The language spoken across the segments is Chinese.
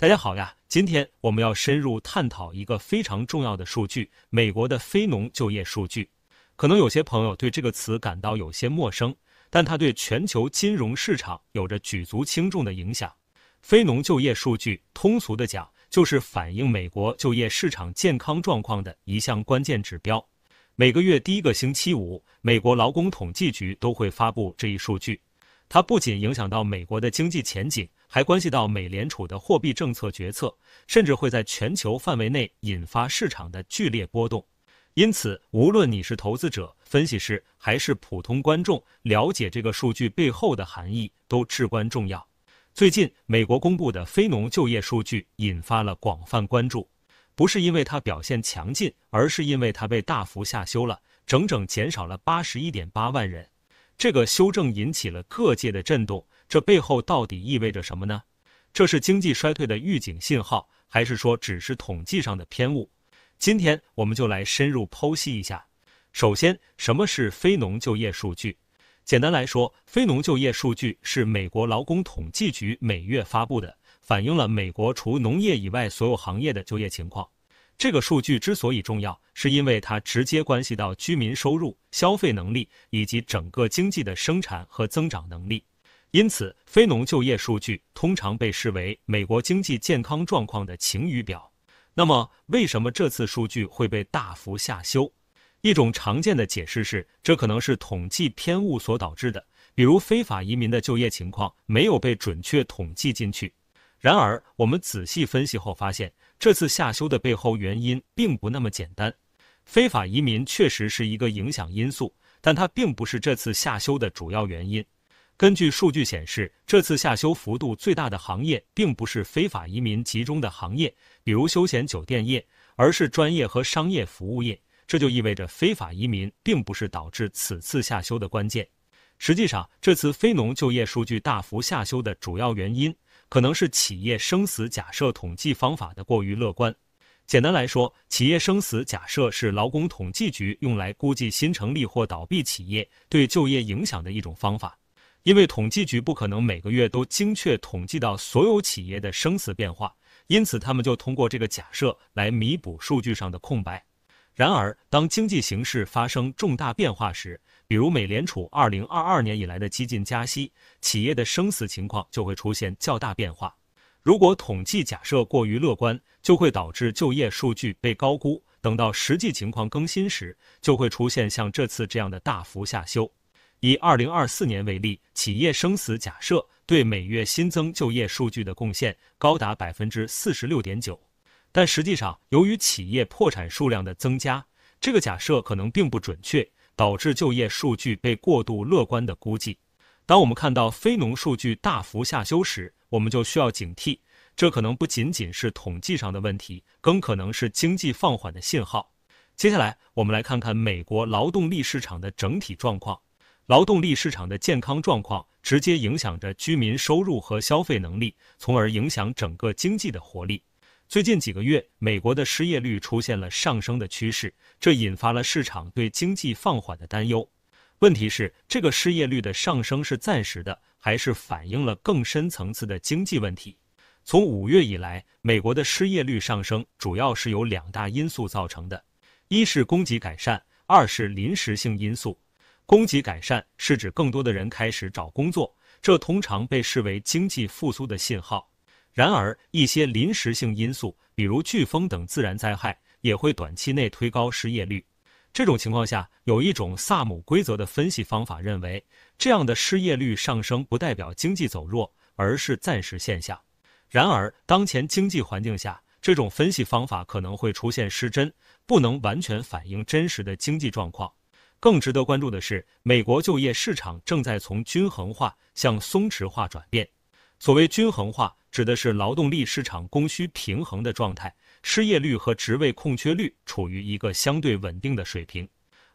大家好呀，今天我们要深入探讨一个非常重要的数据——美国的非农就业数据。可能有些朋友对这个词感到有些陌生，但它对全球金融市场有着举足轻重的影响。非农就业数据，通俗的讲，就是反映美国就业市场健康状况的一项关键指标。每个月第一个星期五，美国劳工统计局都会发布这一数据。它不仅影响到美国的经济前景。还关系到美联储的货币政策决策，甚至会在全球范围内引发市场的剧烈波动。因此，无论你是投资者、分析师，还是普通观众，了解这个数据背后的含义都至关重要。最近，美国公布的非农就业数据引发了广泛关注，不是因为它表现强劲，而是因为它被大幅下修了，整整减少了八十一点八万人。这个修正引起了各界的震动。这背后到底意味着什么呢？这是经济衰退的预警信号，还是说只是统计上的偏误？今天我们就来深入剖析一下。首先，什么是非农就业数据？简单来说，非农就业数据是美国劳工统计局每月发布的，反映了美国除农业以外所有行业的就业情况。这个数据之所以重要，是因为它直接关系到居民收入、消费能力以及整个经济的生产和增长能力。因此，非农就业数据通常被视为美国经济健康状况的晴雨表。那么，为什么这次数据会被大幅下修？一种常见的解释是，这可能是统计偏误所导致的，比如非法移民的就业情况没有被准确统计进去。然而，我们仔细分析后发现，这次下修的背后原因并不那么简单。非法移民确实是一个影响因素，但它并不是这次下修的主要原因。根据数据显示，这次下修幅度最大的行业并不是非法移民集中的行业，比如休闲酒店业，而是专业和商业服务业。这就意味着非法移民并不是导致此次下修的关键。实际上，这次非农就业数据大幅下修的主要原因，可能是企业生死假设统计方法的过于乐观。简单来说，企业生死假设是劳工统计局用来估计新成立或倒闭企业对就业影响的一种方法。因为统计局不可能每个月都精确统计到所有企业的生死变化，因此他们就通过这个假设来弥补数据上的空白。然而，当经济形势发生重大变化时，比如美联储二零二二年以来的激进加息，企业的生死情况就会出现较大变化。如果统计假设过于乐观，就会导致就业数据被高估。等到实际情况更新时，就会出现像这次这样的大幅下修。以二零二四年为例，企业生死假设对每月新增就业数据的贡献高达百分之四十六点九。但实际上，由于企业破产数量的增加，这个假设可能并不准确，导致就业数据被过度乐观的估计。当我们看到非农数据大幅下修时，我们就需要警惕，这可能不仅仅是统计上的问题，更可能是经济放缓的信号。接下来，我们来看看美国劳动力市场的整体状况。劳动力市场的健康状况直接影响着居民收入和消费能力，从而影响整个经济的活力。最近几个月，美国的失业率出现了上升的趋势，这引发了市场对经济放缓的担忧。问题是，这个失业率的上升是暂时的，还是反映了更深层次的经济问题？从五月以来，美国的失业率上升主要是由两大因素造成的：一是供给改善，二是临时性因素。供给改善是指更多的人开始找工作，这通常被视为经济复苏的信号。然而，一些临时性因素，比如飓风等自然灾害，也会短期内推高失业率。这种情况下，有一种萨姆规则的分析方法认为，这样的失业率上升不代表经济走弱，而是暂时现象。然而，当前经济环境下，这种分析方法可能会出现失真，不能完全反映真实的经济状况。更值得关注的是，美国就业市场正在从均衡化向松弛化转变。所谓均衡化，指的是劳动力市场供需平衡的状态，失业率和职位空缺率处于一个相对稳定的水平；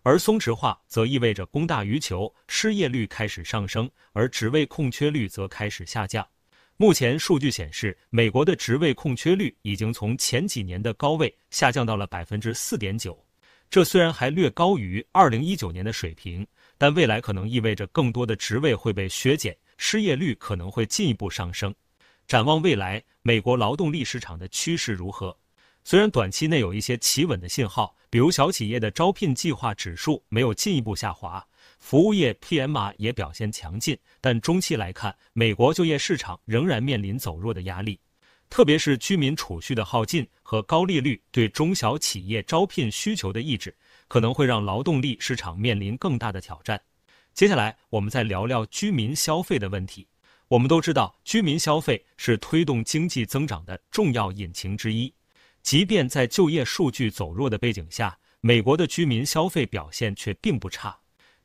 而松弛化则意味着供大于求，失业率开始上升，而职位空缺率则开始下降。目前数据显示，美国的职位空缺率已经从前几年的高位下降到了百分之四点九。这虽然还略高于二零一九年的水平，但未来可能意味着更多的职位会被削减，失业率可能会进一步上升。展望未来，美国劳动力市场的趋势如何？虽然短期内有一些企稳的信号，比如小企业的招聘计划指数没有进一步下滑，服务业 PMI 也表现强劲，但中期来看，美国就业市场仍然面临走弱的压力。特别是居民储蓄的耗尽和高利率对中小企业招聘需求的抑制，可能会让劳动力市场面临更大的挑战。接下来，我们再聊聊居民消费的问题。我们都知道，居民消费是推动经济增长的重要引擎之一。即便在就业数据走弱的背景下，美国的居民消费表现却并不差。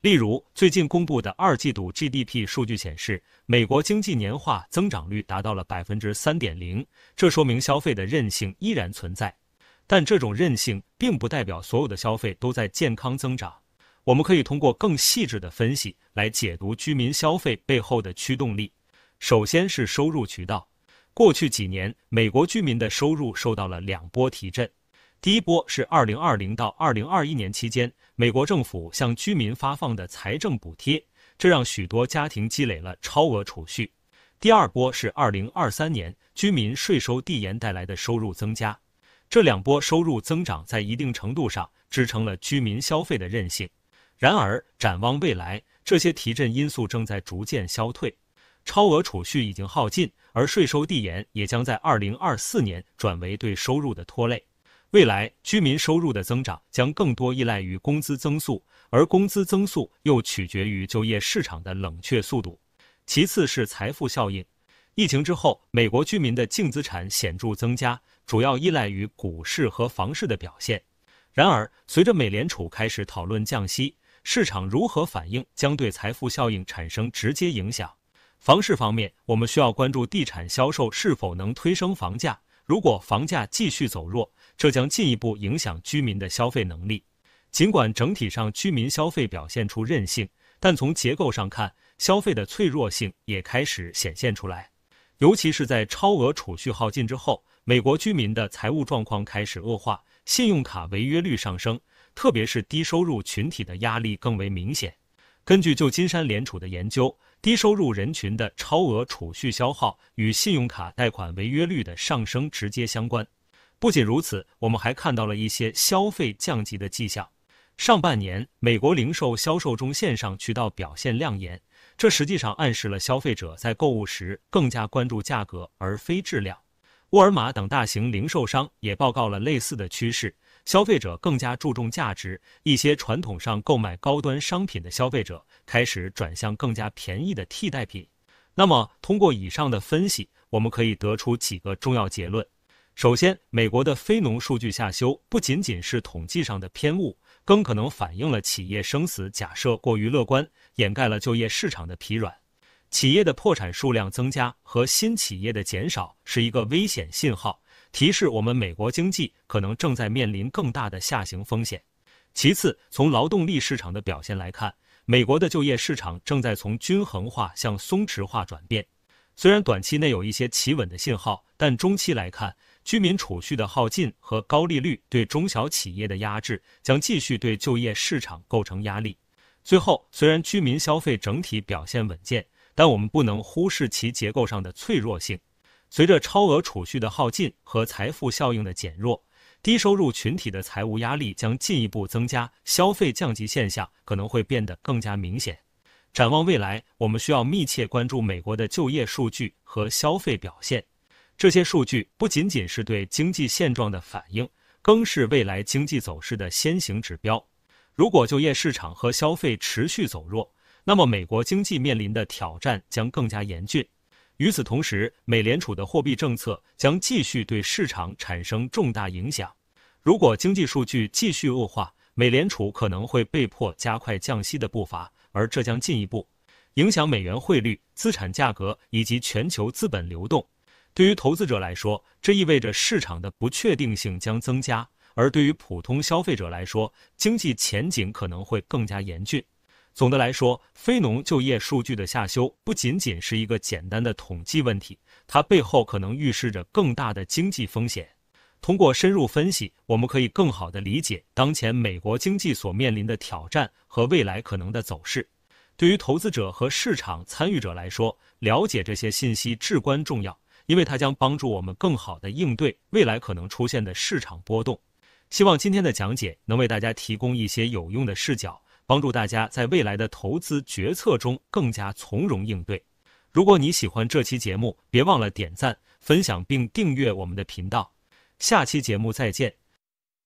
例如，最近公布的二季度 GDP 数据显示，美国经济年化增长率达到了百分之三点零，这说明消费的韧性依然存在。但这种韧性并不代表所有的消费都在健康增长。我们可以通过更细致的分析来解读居民消费背后的驱动力。首先是收入渠道，过去几年，美国居民的收入受到了两波提振。第一波是二零二零到二零二一年期间，美国政府向居民发放的财政补贴，这让许多家庭积累了超额储蓄。第二波是二零二三年居民税收递延带来的收入增加，这两波收入增长在一定程度上支撑了居民消费的韧性。然而，展望未来，这些提振因素正在逐渐消退，超额储蓄已经耗尽，而税收递延也将在二零二四年转为对收入的拖累。未来居民收入的增长将更多依赖于工资增速，而工资增速又取决于就业市场的冷却速度。其次是财富效应，疫情之后，美国居民的净资产显著增加，主要依赖于股市和房市的表现。然而，随着美联储开始讨论降息，市场如何反应将对财富效应产生直接影响。房市方面，我们需要关注地产销售是否能推升房价。如果房价继续走弱，这将进一步影响居民的消费能力。尽管整体上居民消费表现出韧性，但从结构上看，消费的脆弱性也开始显现出来。尤其是在超额储蓄耗尽之后，美国居民的财务状况开始恶化，信用卡违约率上升，特别是低收入群体的压力更为明显。根据旧金山联储的研究，低收入人群的超额储蓄消耗与信用卡贷款违约率的上升直接相关。不仅如此，我们还看到了一些消费降级的迹象。上半年，美国零售销售中线上渠道表现亮眼，这实际上暗示了消费者在购物时更加关注价格而非质量。沃尔玛等大型零售商也报告了类似的趋势。消费者更加注重价值，一些传统上购买高端商品的消费者开始转向更加便宜的替代品。那么，通过以上的分析，我们可以得出几个重要结论：首先，美国的非农数据下修不仅仅是统计上的偏误，更可能反映了企业生死假设过于乐观，掩盖了就业市场的疲软。企业的破产数量增加和新企业的减少是一个危险信号。提示我们，美国经济可能正在面临更大的下行风险。其次，从劳动力市场的表现来看，美国的就业市场正在从均衡化向松弛化转变。虽然短期内有一些企稳的信号，但中期来看，居民储蓄的耗尽和高利率对中小企业的压制将继续对就业市场构成压力。最后，虽然居民消费整体表现稳健，但我们不能忽视其结构上的脆弱性。随着超额储蓄的耗尽和财富效应的减弱，低收入群体的财务压力将进一步增加，消费降级现象可能会变得更加明显。展望未来，我们需要密切关注美国的就业数据和消费表现。这些数据不仅仅是对经济现状的反应，更是未来经济走势的先行指标。如果就业市场和消费持续走弱，那么美国经济面临的挑战将更加严峻。与此同时，美联储的货币政策将继续对市场产生重大影响。如果经济数据继续恶化，美联储可能会被迫加快降息的步伐，而这将进一步影响美元汇率、资产价格以及全球资本流动。对于投资者来说，这意味着市场的不确定性将增加；而对于普通消费者来说，经济前景可能会更加严峻。总的来说，非农就业数据的下修不仅仅是一个简单的统计问题，它背后可能预示着更大的经济风险。通过深入分析，我们可以更好地理解当前美国经济所面临的挑战和未来可能的走势。对于投资者和市场参与者来说，了解这些信息至关重要，因为它将帮助我们更好地应对未来可能出现的市场波动。希望今天的讲解能为大家提供一些有用的视角。帮助大家在未来的投资决策中更加从容应对。如果你喜欢这期节目，别忘了点赞、分享并订阅我们的频道。下期节目再见。